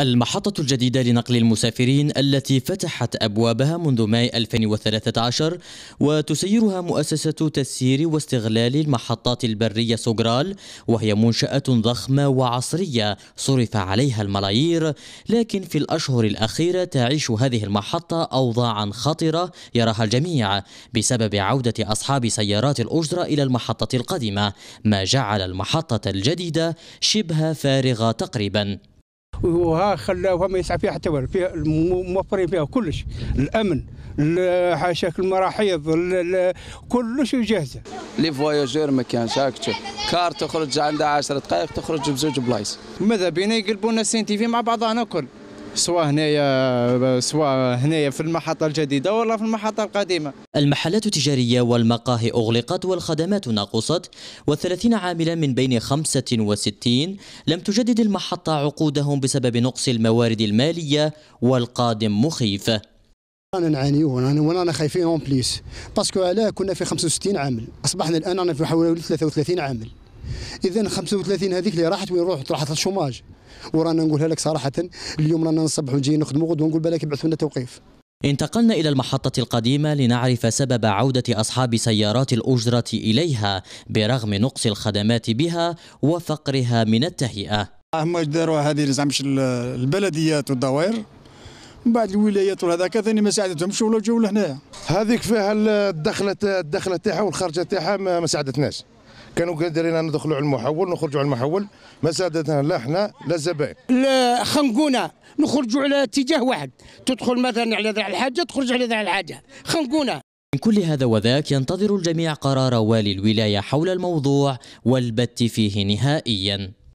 المحطة الجديدة لنقل المسافرين التي فتحت أبوابها منذ ماي 2013 وتسيرها مؤسسة تسيير واستغلال المحطات البرية سوغرال وهي منشأة ضخمة وعصرية صرف عليها الملايير لكن في الأشهر الأخيرة تعيش هذه المحطة أوضاعا خطرة يراها الجميع بسبب عودة أصحاب سيارات الأجرة إلى المحطة القديمة ما جعل المحطة الجديدة شبه فارغة تقريباً وها خلاوها ما يسعى فيها حتى والو فيها موفرين فيها كلش الامن حاشاك المراحيض كلش جاهزه لي فواياجور ما كانش هاك كار تخرج عندها 10 دقائق تخرج بزوج بلايص ماذا بينا يقلبونا سين تي في مع بعضنا الكل سواء هنايا سواء هنايا في المحطه الجديده ولا في المحطه القديمه المحلات التجاريه والمقاهي اغلقت والخدمات ناقصت و30 عاملا من بين 65 لم تجدد المحطه عقودهم بسبب نقص الموارد الماليه والقادم مخيف رانا نعانيو ورانا خايفين اون بليس باسكو علاه كنا في 65 عامل اصبحنا الان رانا في حوالي 33 عامل اذا 35 هذيك اللي راحت وين راحت راحت الشوماج ورانا نقولها لك صراحه اليوم رانا نصبحوا ونجي نخدموا غد ونقول بالك يبعثوا لنا توقيف انتقلنا إلى المحطة القديمة لنعرف سبب عودة أصحاب سيارات الأجرة إليها برغم نقص الخدمات بها وفقرها من التهيئة هما داروا هذه زعما البلديات والدوائر من بعد الولايات وهذا ثاني ما ساعدتهمش ولا جاوا لهنايا هذيك فيها الدخله الدخله تاعها والخرجه تاعها ما ساعدتناش كانوا قادرين ندخلوا على المحول نخرجوا على المحول ما ساعدتنا لا احنا لا الزبائن لا خنقونا نخرجوا على اتجاه واحد تدخل مثلا على ذا الحاجه تخرج على ذا الحاجه خنقونا من كل هذا وذاك ينتظر الجميع قرار والي الولايه حول الموضوع والبت فيه نهائيا